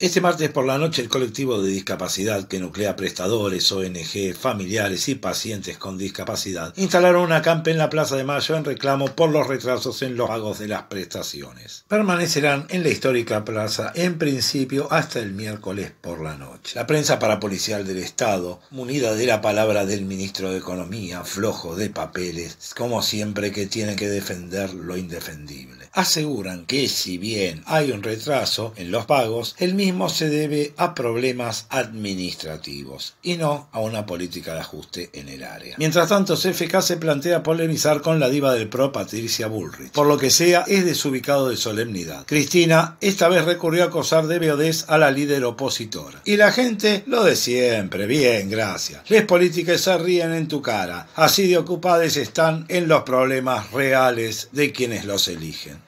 Este martes por la noche el colectivo de discapacidad que nuclea prestadores, ONG, familiares y pacientes con discapacidad instalaron una campa en la Plaza de Mayo en reclamo por los retrasos en los pagos de las prestaciones. Permanecerán en la histórica plaza en principio hasta el miércoles por la noche. La prensa parapolicial del Estado, munida de la palabra del ministro de Economía, flojo de papeles, como siempre que tiene que defender lo indefendible aseguran que si bien hay un retraso en los pagos, el mismo se debe a problemas administrativos y no a una política de ajuste en el área. Mientras tanto, CFK se plantea polemizar con la diva del PRO, Patricia Bullrich. Por lo que sea, es desubicado de solemnidad. Cristina esta vez recurrió a acosar de beodes a la líder opositora. Y la gente, lo de siempre, bien, gracias. Les políticas se ríen en tu cara. Así de ocupadas están en los problemas reales de quienes los eligen.